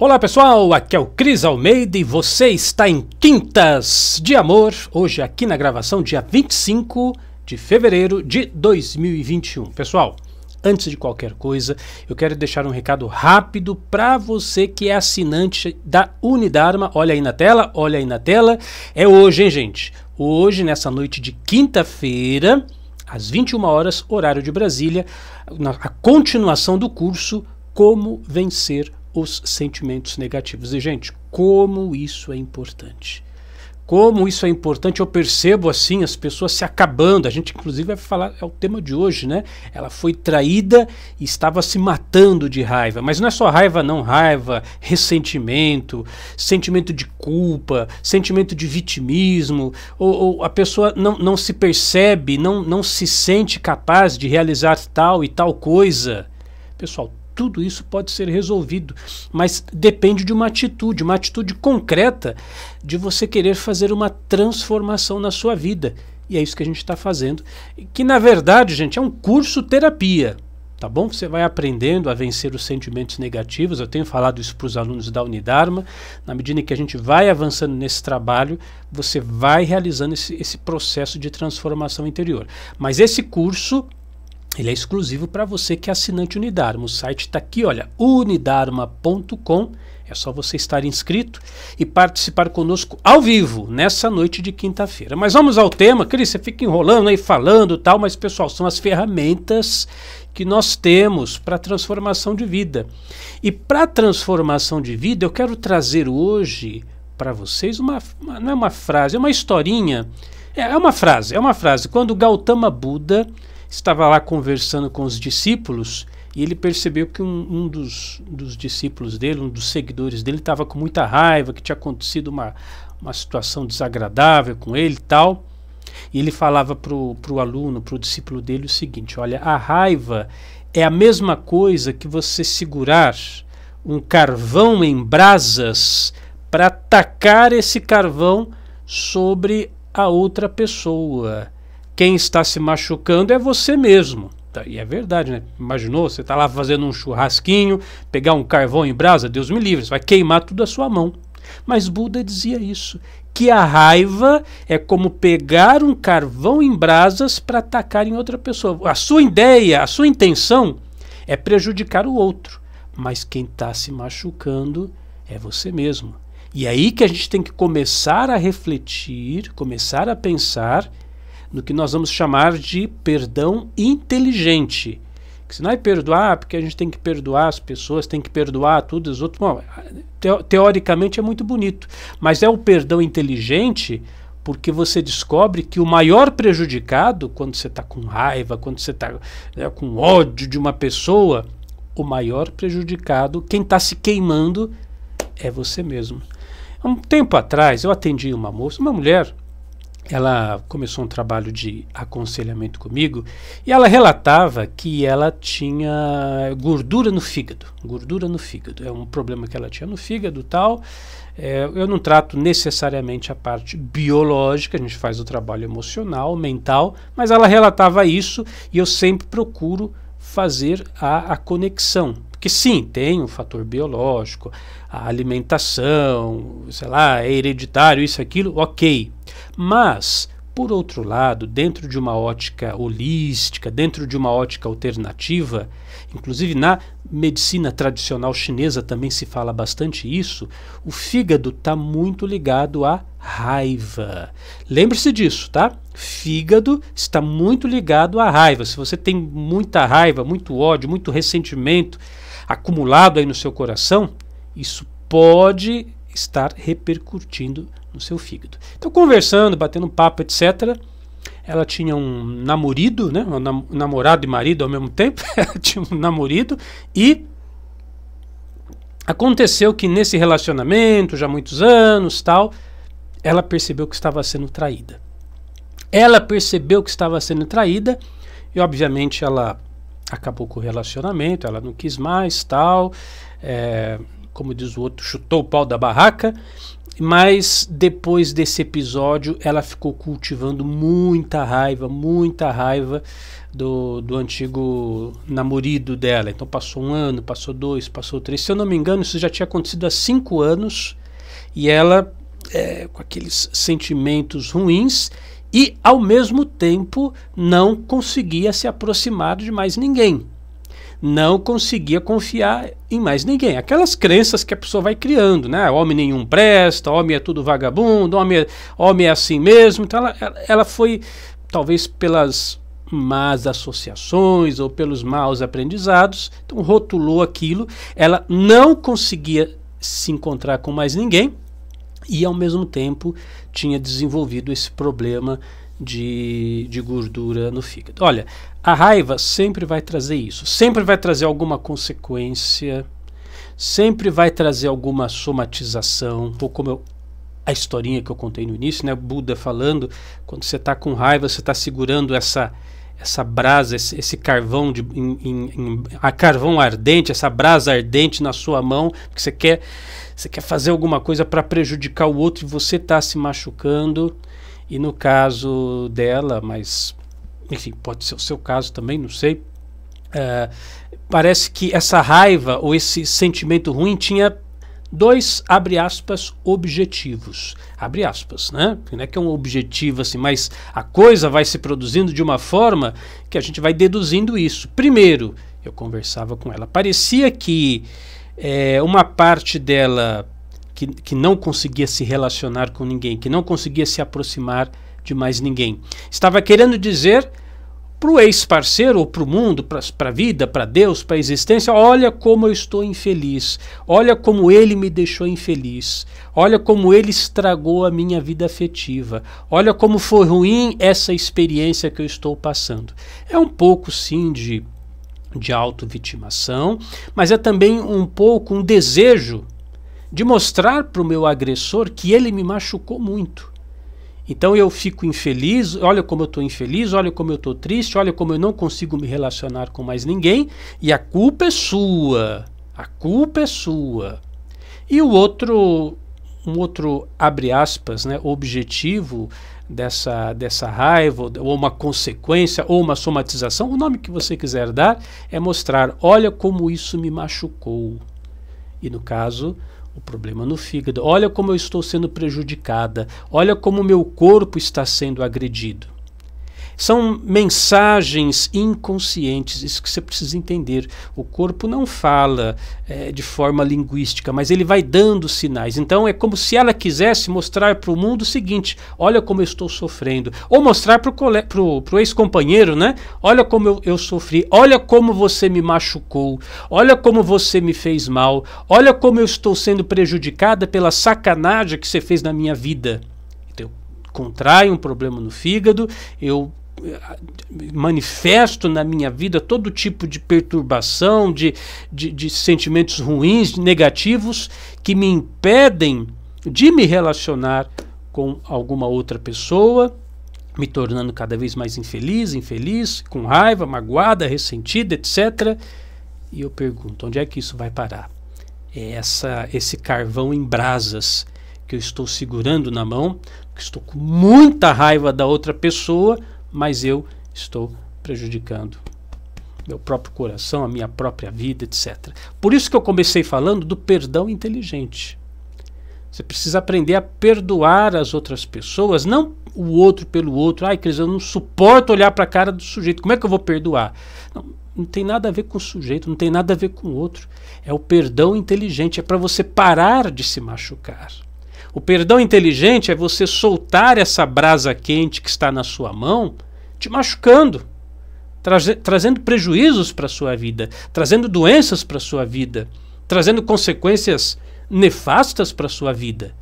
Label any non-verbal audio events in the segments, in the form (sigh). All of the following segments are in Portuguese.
Olá pessoal, aqui é o Cris Almeida e você está em Quintas de Amor, hoje aqui na gravação, dia 25 de fevereiro de 2021. Pessoal, antes de qualquer coisa, eu quero deixar um recado rápido para você que é assinante da Unidarma. Olha aí na tela, olha aí na tela. É hoje, hein, gente? Hoje, nessa noite de quinta-feira, às 21 horas, horário de Brasília, a continuação do curso Como Vencer o os sentimentos negativos. E, gente, como isso é importante. Como isso é importante, eu percebo assim as pessoas se acabando. A gente, inclusive, vai falar, é o tema de hoje, né? Ela foi traída e estava se matando de raiva. Mas não é só raiva, não. Raiva, ressentimento, sentimento de culpa, sentimento de vitimismo. Ou, ou a pessoa não, não se percebe, não, não se sente capaz de realizar tal e tal coisa. Pessoal, tudo isso pode ser resolvido, mas depende de uma atitude, uma atitude concreta de você querer fazer uma transformação na sua vida. E é isso que a gente está fazendo, que na verdade, gente, é um curso terapia. Tá bom? Você vai aprendendo a vencer os sentimentos negativos. Eu tenho falado isso para os alunos da Unidarma. Na medida que a gente vai avançando nesse trabalho, você vai realizando esse, esse processo de transformação interior. Mas esse curso ele é exclusivo para você que é assinante Unidarma. O site está aqui, olha, unidarma.com. É só você estar inscrito e participar conosco ao vivo nessa noite de quinta-feira. Mas vamos ao tema, Cris, você fica enrolando aí, falando tal, mas pessoal, são as ferramentas que nós temos para transformação de vida. E para transformação de vida, eu quero trazer hoje para vocês uma, uma, não é uma frase, é uma historinha. É, é uma frase, é uma frase. Quando Gautama Buda estava lá conversando com os discípulos e ele percebeu que um, um dos, dos, discípulos dele, um dos seguidores dele, estava com muita raiva, que tinha acontecido uma, uma situação desagradável com ele e tal. E ele falava para o aluno, para o discípulo dele, o seguinte: olha, a raiva é a mesma coisa que você segurar um carvão em brasas para tacar esse carvão sobre a outra pessoa quem está se machucando é você mesmo. Tá, e é verdade, né? Imaginou, você está lá fazendo um churrasquinho, pegar um carvão em brasa, Deus me livre, você vai queimar tudo a sua mão. Mas Buda dizia isso, que a raiva é como pegar um carvão em brasas para atacar em outra pessoa. A sua ideia, a sua intenção é prejudicar o outro, mas quem está se machucando é você mesmo. E é aí que a gente tem que começar a refletir, começar a pensar no que nós vamos chamar de perdão inteligente. Que se não é perdoar, porque a gente tem que perdoar as pessoas, tem que perdoar tudo, os outros. Bom, teoricamente é muito bonito, mas é o perdão inteligente porque você descobre que o maior prejudicado, quando você está com raiva, quando você está né, com ódio de uma pessoa, o maior prejudicado, quem está se queimando, é você mesmo. Há um tempo atrás eu atendi uma moça, uma mulher, ela começou um trabalho de aconselhamento comigo e ela relatava que ela tinha gordura no fígado. Gordura no fígado é um problema que ela tinha no fígado tal. É, eu não trato necessariamente a parte biológica, a gente faz o trabalho emocional, mental, mas ela relatava isso e eu sempre procuro fazer a, a conexão que sim, tem um fator biológico, a alimentação, sei lá, é hereditário, isso, aquilo, ok. Mas, por outro lado, dentro de uma ótica holística, dentro de uma ótica alternativa, inclusive na medicina tradicional chinesa também se fala bastante isso, o fígado está muito ligado à raiva. Lembre-se disso, tá? Fígado está muito ligado à raiva. Se você tem muita raiva, muito ódio, muito ressentimento acumulado aí no seu coração, isso pode estar repercutindo no seu fígado. Então, conversando, batendo papo, etc., ela tinha um namorido, né? Um namorado e marido ao mesmo tempo. (laughs) ela tinha um namorido e aconteceu que nesse relacionamento, já há muitos anos, tal, ela percebeu que estava sendo traída. Ela percebeu que estava sendo traída e obviamente ela acabou com o relacionamento, ela não quis mais, tal, é, como diz o outro, chutou o pau da barraca. Mas depois desse episódio, ela ficou cultivando muita raiva, muita raiva do, do antigo namorado dela. Então passou um ano, passou dois, passou três. Se eu não me engano, isso já tinha acontecido há cinco anos. E ela, é, com aqueles sentimentos ruins, e ao mesmo tempo não conseguia se aproximar de mais ninguém não conseguia confiar em mais ninguém. Aquelas crenças que a pessoa vai criando, né? Homem nenhum presta, homem é tudo vagabundo, homem é, homem é assim mesmo. Então ela, ela foi, talvez pelas más associações ou pelos maus aprendizados, então rotulou aquilo, ela não conseguia se encontrar com mais ninguém e ao mesmo tempo tinha desenvolvido esse problema de, de gordura no fígado. Olha, a raiva sempre vai trazer isso, sempre vai trazer alguma consequência, sempre vai trazer alguma somatização, ou como eu, a historinha que eu contei no início, né, Buda falando, quando você está com raiva, você está segurando essa essa brasa, esse, esse carvão de em, em, em, a carvão ardente, essa brasa ardente na sua mão, porque você quer você quer fazer alguma coisa para prejudicar o outro e você está se machucando. E no caso dela, mas enfim, pode ser o seu caso também, não sei. É, parece que essa raiva ou esse sentimento ruim tinha dois, abre aspas, objetivos. Abre aspas, né? Não é que é um objetivo assim, mas a coisa vai se produzindo de uma forma que a gente vai deduzindo isso. Primeiro, eu conversava com ela, parecia que é, uma parte dela que, que não conseguia se relacionar com ninguém, que não conseguia se aproximar de mais ninguém, estava querendo dizer para o ex-parceiro, ou para o mundo, para a vida, para Deus, para a existência, olha como eu estou infeliz, olha como ele me deixou infeliz, olha como ele estragou a minha vida afetiva, olha como foi ruim essa experiência que eu estou passando. É um pouco, sim, de, de auto-vitimação, mas é também um pouco um desejo de mostrar para o meu agressor que ele me machucou muito então eu fico infeliz, olha como eu estou infeliz, olha como eu estou triste, olha como eu não consigo me relacionar com mais ninguém, e a culpa é sua. A culpa é sua. E o outro, um outro abre aspas, né, objetivo dessa, dessa raiva, ou uma consequência, ou uma somatização, o nome que você quiser dar, é mostrar: olha como isso me machucou. E no caso, o problema no fígado. Olha como eu estou sendo prejudicada. Olha como o meu corpo está sendo agredido. São mensagens inconscientes, isso que você precisa entender. O corpo não fala é, de forma linguística, mas ele vai dando sinais. Então é como se ela quisesse mostrar para o mundo o seguinte: olha como eu estou sofrendo. Ou mostrar para o ex-companheiro, né? Olha como eu, eu sofri, olha como você me machucou, olha como você me fez mal, olha como eu estou sendo prejudicada pela sacanagem que você fez na minha vida. eu então, contrai um problema no fígado, eu manifesto na minha vida todo tipo de perturbação, de, de, de sentimentos ruins, negativos, que me impedem de me relacionar com alguma outra pessoa, me tornando cada vez mais infeliz, infeliz, com raiva, magoada, ressentida, etc. E eu pergunto, onde é que isso vai parar? É essa, esse carvão em brasas que eu estou segurando na mão, que estou com muita raiva da outra pessoa, mas eu estou prejudicando meu próprio coração, a minha própria vida, etc. Por isso que eu comecei falando do perdão inteligente. Você precisa aprender a perdoar as outras pessoas, não o outro pelo outro. Ai, Cris, eu não suporto olhar para a cara do sujeito. Como é que eu vou perdoar? Não, não tem nada a ver com o sujeito, não tem nada a ver com o outro. É o perdão inteligente, é para você parar de se machucar. O perdão inteligente é você soltar essa brasa quente que está na sua mão, te machucando, trazendo prejuízos para a sua vida, trazendo doenças para a sua vida, trazendo consequências nefastas para a sua vida.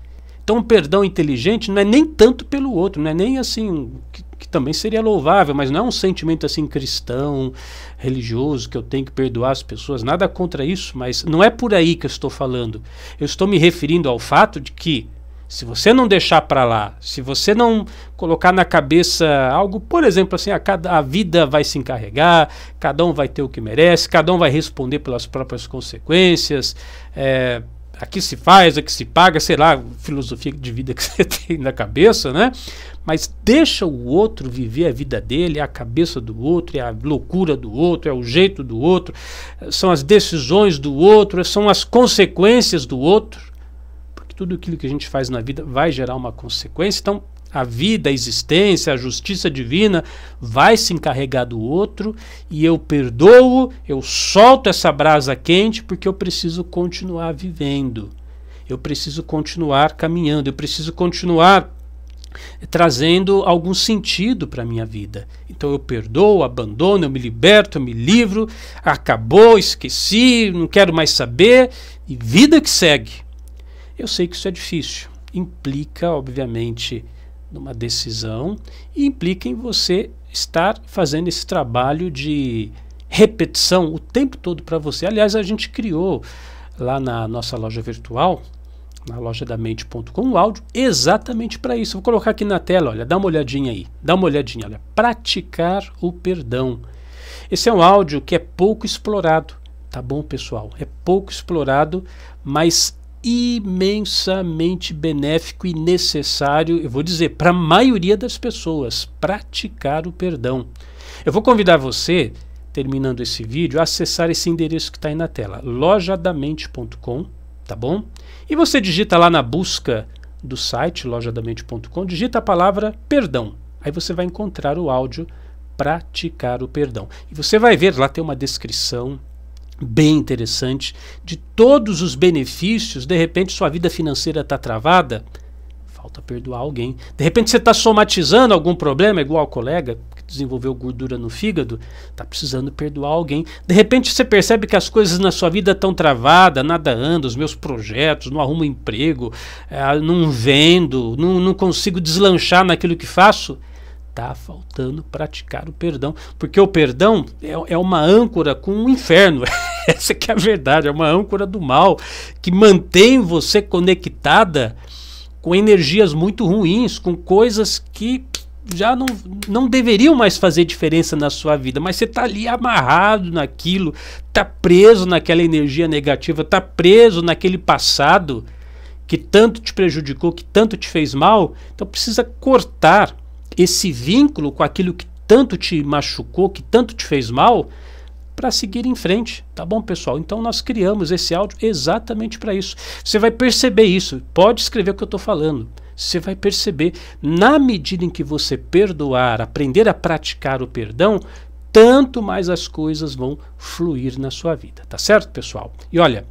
Então, o perdão inteligente não é nem tanto pelo outro, não é nem assim, que, que também seria louvável, mas não é um sentimento assim cristão, religioso, que eu tenho que perdoar as pessoas, nada contra isso, mas não é por aí que eu estou falando. Eu estou me referindo ao fato de que se você não deixar para lá, se você não colocar na cabeça algo, por exemplo, assim, a, ah, cada, a vida vai se encarregar, cada um vai ter o que merece, cada um vai responder pelas próprias consequências, é, aqui se faz, aqui se paga, sei lá, filosofia de vida (laughs) que você tem na cabeça, né? Mas deixa o outro viver a vida dele, é a cabeça do outro, é a loucura do outro, é o jeito do outro, são as decisões do outro, são as consequências do outro tudo aquilo que a gente faz na vida vai gerar uma consequência. Então, a vida, a existência, a justiça divina vai se encarregar do outro e eu perdoo, eu solto essa brasa quente porque eu preciso continuar vivendo. Eu preciso continuar caminhando, eu preciso continuar trazendo algum sentido para a minha vida. Então eu perdoo, abandono, eu me liberto, eu me livro, acabou, esqueci, não quero mais saber e vida que segue. Eu sei que isso é difícil. Implica, obviamente, numa decisão e implica em você estar fazendo esse trabalho de repetição o tempo todo para você. Aliás, a gente criou lá na nossa loja virtual, na loja da mente.com, um áudio exatamente para isso. Vou colocar aqui na tela, olha, dá uma olhadinha aí. Dá uma olhadinha, olha, praticar o perdão. Esse é um áudio que é pouco explorado, tá bom, pessoal? É pouco explorado, mas imensamente benéfico e necessário, eu vou dizer, para a maioria das pessoas, praticar o perdão. Eu vou convidar você, terminando esse vídeo, a acessar esse endereço que está aí na tela, lojadamente.com, tá bom? E você digita lá na busca do site lojadamente.com, digita a palavra perdão. Aí você vai encontrar o áudio praticar o perdão. E você vai ver, lá tem uma descrição, bem interessante de todos os benefícios. De repente, sua vida financeira está travada. Falta perdoar alguém. De repente, você está somatizando algum problema, igual ao colega que desenvolveu gordura no fígado. Está precisando perdoar alguém. De repente, você percebe que as coisas na sua vida estão travadas, nada anda, os meus projetos, não arrumo emprego, é, não vendo, não, não consigo deslanchar naquilo que faço está faltando praticar o perdão. Porque o perdão é, é uma âncora com o inferno. (laughs) Essa que é a verdade, é uma âncora do mal que mantém você conectada com energias muito ruins, com coisas que já não, não deveriam mais fazer diferença na sua vida, mas você está ali amarrado naquilo, está preso naquela energia negativa, está preso naquele passado que tanto te prejudicou, que tanto te fez mal. Então precisa cortar esse vínculo com aquilo que tanto te machucou, que tanto te fez mal, para seguir em frente, tá bom, pessoal? Então nós criamos esse áudio exatamente para isso. Você vai perceber isso. Pode escrever o que eu estou falando. Você vai perceber, na medida em que você perdoar, aprender a praticar o perdão, tanto mais as coisas vão fluir na sua vida, tá certo, pessoal? E olha,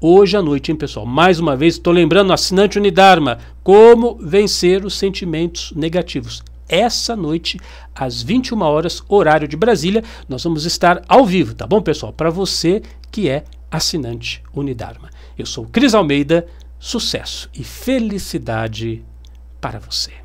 hoje à noite, hein, pessoal? Mais uma vez, estou lembrando, assinante Unidarma, como vencer os sentimentos negativos essa noite, às 21 horas, horário de Brasília. Nós vamos estar ao vivo, tá bom, pessoal? Para você que é assinante Unidarma. Eu sou Cris Almeida, sucesso e felicidade para você.